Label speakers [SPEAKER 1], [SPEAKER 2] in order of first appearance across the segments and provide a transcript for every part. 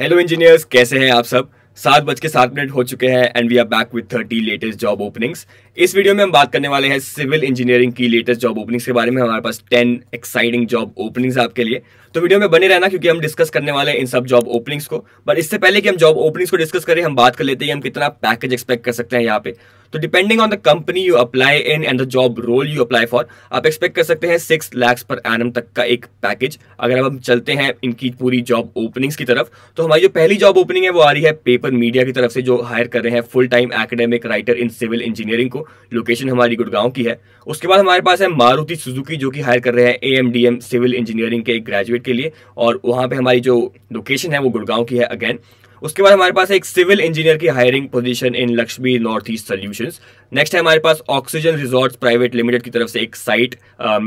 [SPEAKER 1] hello engineers कैसे हैं आप सब सात बज के सात मिनट हो चुके हैं and we are back with thirty latest job openings इस वीडियो में हम बात करने वाले हैं सिविल इंजीनियरिंग की लेटेस्ट जॉब ओपनिंग्स के बारे में हमारे पास टेन एक्साइटिंग जॉब ओपनिंग्स आपके लिए तो वीडियो में बने रहना क्योंकि हम डिस्कस करने वाले हैं इन सब जॉब ओपनिंग्स को बट इससे पहले कि हम जॉब ओपनिंग्स को डिस्कस करें हम बात कर लेते हैं हम कितना पैकेज एक्सपेक्ट कर सकते हैं यहाँ पे तो depending on the company you apply in and the job role you apply for आप एक्सपेक्ट कर सकते हैं सिक्स लैक्स पर एनम तक का एक पैकेज अगर अब हम चलते हैं इनकी पूरी जॉब ओपनिंग्स की तरफ तो हमारी जो पहली जॉब ओपनिंग है वो आ रही है पेपर मीडिया की तरफ से जो हायर कर रहे हैं full time academic writer in civil engineering को लोकेशन हमारी गुड़गांव की है उसके बाद हमारे पास है मारुति सुजुकी जो कि हायर कर रहे हैं ए सिविल इंजीनियरिंग के एक ग्रेजुएट के लिए और वहाँ पर हमारी जो लोकेशन है वो गुड़गांव की है अगेन उसके बाद हमारे पास एक सिविल इंजीनियर की hiring position in Lakshmi north east solution next है हमारे पास ऑक्सीजन रिजॉर्ट्स प्राइवेट लिमिटेड की तरफ से एक साइट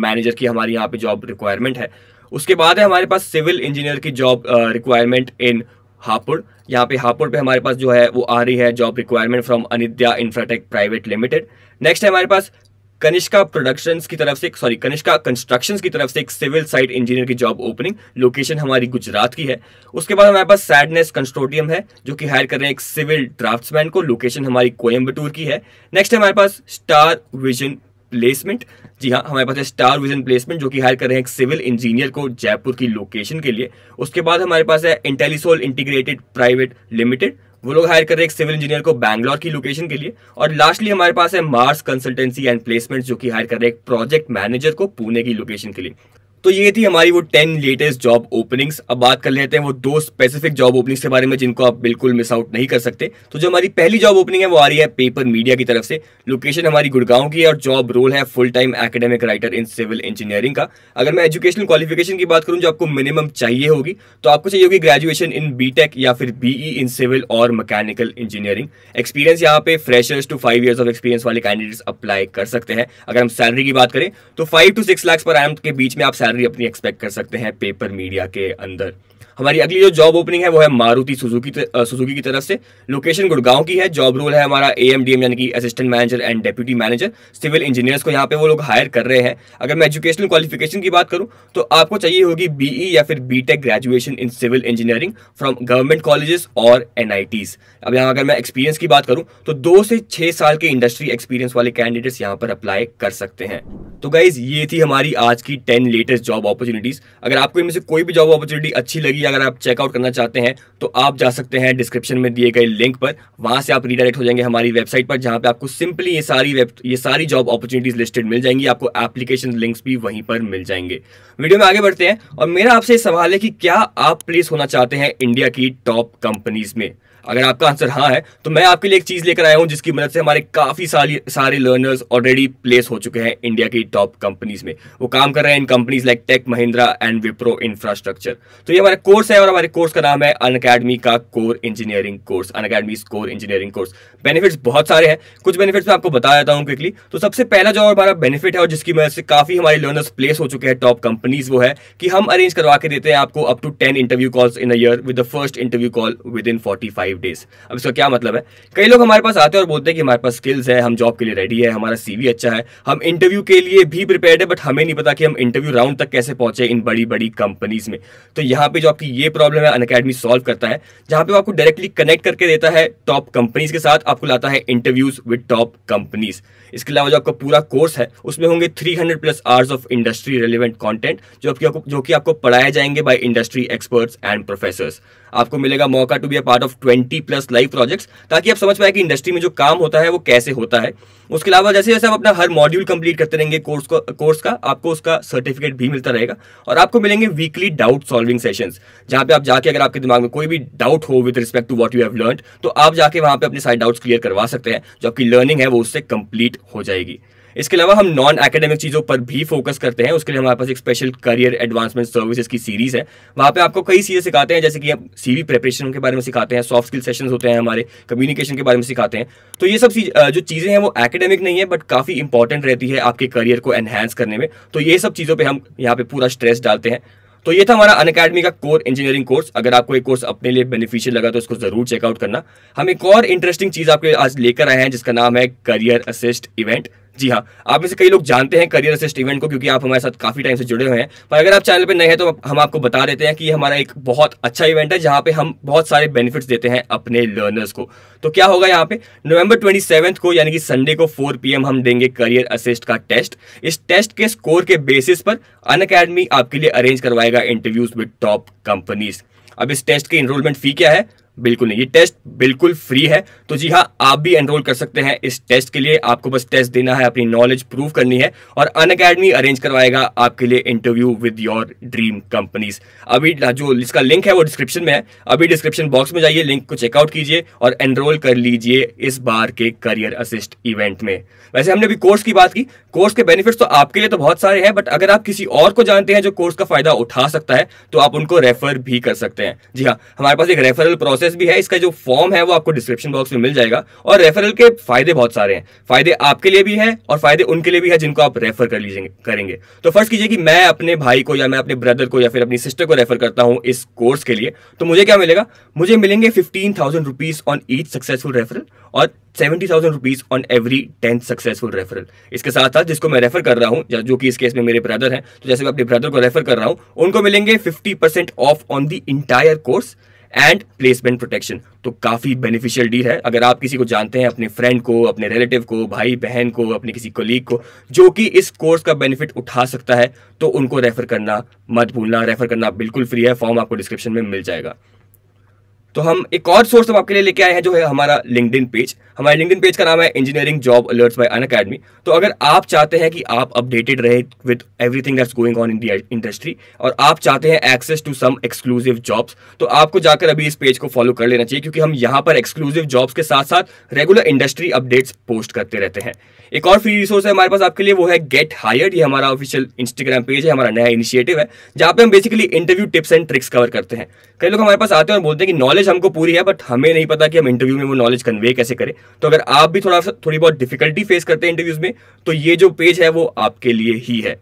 [SPEAKER 1] मैनेजर की हमारी यहाँ पे जॉब रिक्वायरमेंट है उसके बाद है हमारे पास सिविल इंजीनियर की जॉब रिक्वायरमेंट इन हापुड़ यहाँ पे हापुड़ पे हमारे पास जो है वो आ रही है job requirement from Anidya infratech private limited next है हमारे पास कनिष्का प्रोडक्शन की तरफ से सॉरी कनिष्का कंस्ट्रक्शन की तरफ से एक सिविल साइट इंजीनियर की जॉब ओपनिंग लोकेशन हमारी गुजरात की है उसके बाद हमारे पास सैडनेस कंस्ट्रोडियम है जो कि हायर कर रहे हैं एक सिविल ड्राफ्ट्समैन को लोकेशन हमारी कोयम्बटूर की है नेक्स्ट हमारे पास स्टार विजन प्लेसमेंट जी हाँ हमारे पास है स्टार विजन प्लेसमेंट जो कि हायर कर रहे हैं एक सिविल इंजीनियर को जयपुर की लोकेशन के लिए उसके बाद हमारे पास है इंटेलिसोल इंटीग्रेटेड प्राइवेट लिमिटेड वो लोग हायर कर रहे हैं एक सिविल इंजीनियर को बैंगलोर की लोकेशन के लिए और लास्टली हमारे पास है मार्स कंसल्टेंसी एंड प्लेसमेंट जो कि हायर कर रहे हैं एक प्रोजेक्ट मैनेजर को पुणे की लोकेशन के लिए तो ये थी हमारी वो टेन लेटेस्ट जॉब ओपनिंग्स अब बात कर लेते हैं वो दो स्पेसिफिक जॉब ओपनिंग्स के बारे में जिनको आप बिल्कुल मिस आउट नहीं कर सकते तो जो हमारी पहली जॉब ओपनिंग है वो आ रही है पेपर मीडिया की तरफ से लोकेशन हमारी गुड़गांव की है और जॉब रोल है full time academic writer in civil engineering का अगर मैं एजुकेशनल क्वालिफिकेशन की बात करूँ जो आपको मिनिमम चाहिए होगी तो आपको चाहिए होगी ग्रेजुएशन इन बी या फिर बीई इन सिविल और मैकेनिकल इंजीनियरिंग एक्सपीरियंस यहाँ पे freshers to five years of experience वाले कैंडिडेट्स अप्लाई कर सकते हैं अगर हम सैलरी की बात करें तो फाइव टू सिक्स लाख पर एम के बीच में आप सैलरी अपनी एक्सपेक्ट कर सकते हैं पेपर मीडिया के अंदर हमारी अगली जो जॉब ओपनिंग है वो है मारुति सुजुकी सुजुकी की तरफ से लोकेशन गुड़गांव की है जॉब रोल है हमारा ए एम डी एम यानी कि assistant manager and deputy manager civil engineers को यहाँ पे वो लोग हायर कर रहे हैं अगर मैं एजुकेशनल क्वालिफिकेशन की बात करूँ तो आपको चाहिए होगी बीई e या फिर B tech graduation in civil engineering from government colleges और एन अब यहाँ अगर मैं एक्सपीरियंस की बात करूँ तो दो से छः साल के इंडस्ट्री एक्सपीरियंस वाले कैंडिडेट्स यहाँ पर अप्लाई कर सकते हैं तो गाइज ये थी हमारी आज की ten latest edge job opportunities अगर आपको इनमें से कोई भी जॉब अपॉर्चुनिटी अच्छी लगी अगर आप चेकआउट करना चाहते हैं तो आप जा सकते हैं डिस्क्रिप्शन में दिए गए लिंक पर वहां से आप रीडायरेक्ट हो जाएंगे हमारी वेबसाइट पर जहां पर आपको सिंपली ये सारी वेब ये सारी जॉब अपॉर्चुनिटीज़ लिस्टेड मिल जाएंगी आपको एप्लीकेशन लिंक्स भी वहीं पर मिल जाएंगे वीडियो में आगे बढ़ते हैं और मेरा आपसे सवाल है कि क्या आप प्लेस होना चाहते हैं इंडिया की टॉप कंपनीज़ में अगर आपका आंसर हाँ है तो मैं आपके लिए एक चीज़ लेकर आया हूँ जिसकी मदद से हमारे काफ़ी सारी सारे लर्नर्स ऑलरेडी प्लेस हो चुके हैं इंडिया की टॉप कंपनीज में वो काम कर रहे हैं in companies like tech Mahindra and Wipro infrastructure तो ये हमारा कोर्स है और हमारे कोर्स का नाम है अन अकेडमी का core engineering course Unacademy core engineering course benefits बहुत सारे हैं कुछ बेनिफिट्स मैं आपको बता देता हूँ क्विकली तो सबसे पहला जो हमारा बेनिफिट है और जिसकी मदद से काफ़ी हमारे लर्नर्स प्लेस हो चुके हैं टॉप कंपनीज वो है कि हम अरेंज करवा के देते हैं आपको up to ten interview calls in a year with the first interview call with in forty five five days अब इसका क्या मतलब है कई लोग हमारे पास आते हैं और बोलते हैं कि हमारे पास स्किल्स है हम जॉब के लिए रेडी है हमारा सीवी अच्छा है हम इंटरव्यू के लिए भी प्रिपेयर है बट हमें नहीं पता कि हम इंटरव्यू राउंड तक कैसे पहुंचे इन बड़ी बड़ी कंपनीज में तो यहाँ पे जो आपकी ये प्रॉब्लम है अनकेडमी सॉल्व करता है जहाँ पे आपको डायरेक्टली कनेक्ट करके देता है टॉप कंपनीज के साथ आपको लाता है इंटरव्यूज विद टॉप कंपनीज इसके अलावा जो आपका पूरा कोर्स है उसमें होंगे 300 plus hours of industry relevant content जो आपकी आपको जो कि आपको पढ़ाए जाएंगे by industry experts and professors आपको मिलेगा मौका to be a part of twenty twenty plus live projects ताकि आप समझ पाए कि इंडस्ट्री में जो काम होता है वो कैसे होता है उसके अलावा जैसे जैसे आप अपना हर मॉड्यूल कंप्लीट करते रहेंगे कोर्स को कोर्स का आपको उसका सर्टिफिकेट भी मिलता रहेगा और आपको मिलेंगे वीकली डाउट सॉल्विंग सेशंस जहां पे आप जाके अगर आपके दिमाग में कोई भी डाउट हो with respect to what you have learn तो आप जाके वहां पे अपने सारे डाउट्स क्लियर करवा सकते हैं जो आपकी लर्निंग है वो उससे कंप्लीट हो जाएगी इसके अलावा हम नॉन एकेडमिक चीज़ों पर भी फोकस करते हैं उसके लिए हमारे पास एक स्पेशल करियर एडवांसमेंट सर्विसेज की सीरीज़ है वहाँ पे आपको कई चीज़ें सिखाते हैं जैसे कि आप सीवी प्रेपरेशन के बारे में सिखाते हैं सॉफ्ट स्किल सेशंस होते हैं हमारे कम्युनिकेशन के बारे में सिखाते हैं तो ये सब चीज जो चीज़ें हैं वो एकेडमिक नहीं है बट काफ़ी इंपॉर्टेंट रहती है आपके करियर को एनहेंस करने में तो ये सब चीज़ों पर हम यहाँ पे पूरा स्ट्रेस डालते हैं तो ये था हमारा अन अकेडमी का कोर इंजीनियरिंग कोर्स अगर आपको एक कोर्स अपने लिए बेनिफिशियल लगा तो इसको जरूर चेकआउट करना हम एक और इंटरेस्टिंग चीज़ आपके आज लेकर आए हैं जिसका नाम है करियर असिस्ट इवेंट जी हाँ आप इसे कई लोग जानते हैं करियर असिस्ट इवेंट को क्योंकि आप हमारे साथ काफी टाइम से जुड़े हुए हैं पर अगर आप चैनल पर नए हैं तो हम आपको बता देते हैं कि ये हमारा एक बहुत अच्छा इवेंट है जहाँ पे हम बहुत सारे बेनिफिट्स देते हैं अपने लर्नर्स को तो क्या होगा यहाँ पे नवंबर ट्वेंटी को यानी कि संडे को फोर पी हम देंगे करियर असिस्ट का टेस्ट इस टेस्ट के स्कोर के बेसिस पर अन आपके लिए अरेंज करवाएगा इंटरव्यूज विद टॉप कंपनीज अब इस टेस्ट की इनरोलमेंट फी क्या है बिल्कुल नहीं ये टेस्ट बिल्कुल फ्री है तो जी हाँ आप भी एनरोल कर सकते हैं इस टेस्ट के लिए आपको बस टेस्ट देना है अपनी नॉलेज प्रूव करनी है और अन अकेडमी अरेंज करवाएगा आपके लिए interview with your dream companies अभी जो इसका लिंक है वो डिस्क्रिप्शन में है अभी डिस्क्रिप्शन बॉक्स में जाइए लिंक को चेकआउट कीजिए और एनरोल कर लीजिए इस बार के करियर असिस्ट इवेंट में वैसे हमने अभी कोर्स की बात की कोर्स के बेनिफिट्स तो आपके लिए तो बहुत सारे हैं बट अगर आप किसी और को जानते हैं जो कोर्स का फायदा उठा सकता है तो आप उनको रेफर भी कर सकते हैं जी हाँ हमारे पास एक रेफरल प्रोसेस भी है इसका जो फॉर्म है वो आपको डिस्क्रिप्शन बॉक्स में मिल जाएगा और रेफरल के फायदे बहुत सारे हैं फायदे आपके लिए भी है और फायदे उनके लिए भी है जिनको आप रेफर कर लीजिए करेंगे तो फर्स्ट कीजिए कि मैं अपने भाई को या मैं अपने ब्रदर को या फिर अपनी सिस्टर को रेफर करता हूँ इस कोर्स के लिए तो मुझे क्या मिलेगा मुझे मिलेंगे fifteen thousand rupees on each successful referral और seventy thousand rupees on every tenth successful referral इसके साथ साथ था जिसको मैं रेफर कर रहा हूँ जो कि इस केस में मेरे ब्रदर हैं तो जैसे मैं अपने ब्रदर को रेफर कर रहा हूँ उनको मिलेंगे fifty percent off on the entire course and placement protection तो काफ़ी बेनिफिशियल डील है अगर आप किसी को जानते हैं अपने फ्रेंड को अपने रिलेटिव को भाई बहन को अपने किसी कोलीग को जो कि इस कोर्स का बेनिफिट उठा सकता है तो उनको रेफर करना मत भूलना रेफर करना बिल्कुल फ्री है फॉर्म आपको डिस्क्रिप्शन में मिल जाएगा तो हम एक और सोर्स हम आपके लिए लेके आए हैं जो है हमारा इन पेज हमारे लिंकड पेज का नाम है engineering job alerts by Unacademy तो अगर आप चाहते हैं कि आप अपडेटेड रहे with everything that's going on in the industry और आप चाहते हैं access to some exclusive jobs तो आपको जाकर अभी इस पेज को फॉलो कर लेना चाहिए क्योंकि हम यहाँ पर एक्सक्लूसिव जॉब्स के साथ साथ रेगुलर इंडस्ट्री अपडेट्स पोस्ट करते रहते हैं एक और फ्री रिसोर्स है हमारे पास आपके लिए वो है गेट हायर्ड ये हमारा ऑफिशियल इंस्टाग्राम पेज है हमारा नया इनिशिएटिव है जहाँ पे हम basically interview tips and tricks cover करते हैं कई लोग हमारे पास आते हैं और बोलते हैं कि नॉलेज नॉलेज हमको पूरी है बट हमें नहीं पता कि हम इंटरव्यू में वो नॉलेज कन्वे कैसे करें तो अगर आप भी थोड़ा थोड़ी बहुत डिफिकल्टी फेस करते हैं इंटरव्यूज में तो ये जो पेज है वो आपके लिए ही है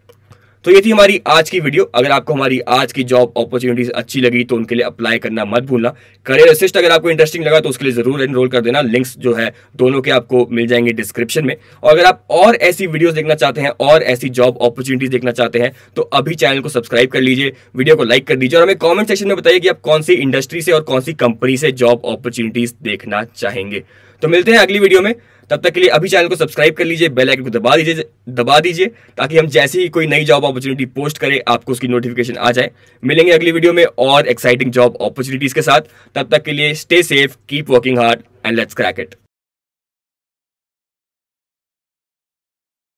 [SPEAKER 1] तो ये थी हमारी आज की वीडियो अगर आपको हमारी आज की जॉब अपॉर्चुनिटीज अच्छी लगी तो उनके लिए अप्लाई करना मत भूलना करियर असिस्ट अगर आपको इंटरेस्टिंग लगा तो उसके लिए जरूर एनरोल कर देना लिंक्स जो है दोनों के आपको मिल जाएंगे डिस्क्रिप्शन में और अगर आप और ऐसी वीडियोज देखना चाहते हैं और ऐसी जॉब अपॉर्चुनिटीज देखना चाहते हैं तो अभी चैनल को सब्सक्राइब कर लीजिए वीडियो को लाइक कर दीजिए और हमें कॉमेंट सेक्शन में बताइए कि आप कौन सी इंडस्ट्री से और कौन सी कंपनी से जॉब अपॉर्चुनिटीज देखना चाहेंगे तो मिलते हैं अगली वीडियो में तब तक के लिए अभी चैनल को सब्सक्राइब कर लीजिए बेल आइकन को दबा दीजिए दबा दीजिए ताकि हम जैसे ही कोई नई जॉब अपॉर्चुनिटी पोस्ट करें आपको उसकी नोटिफिकेशन आ जाए मिलेंगे अगली वीडियो में और एक्साइटिंग जॉब अपॉर्चुनिटीज के साथ तब तक के लिए stay safe keep working hard and let's crack it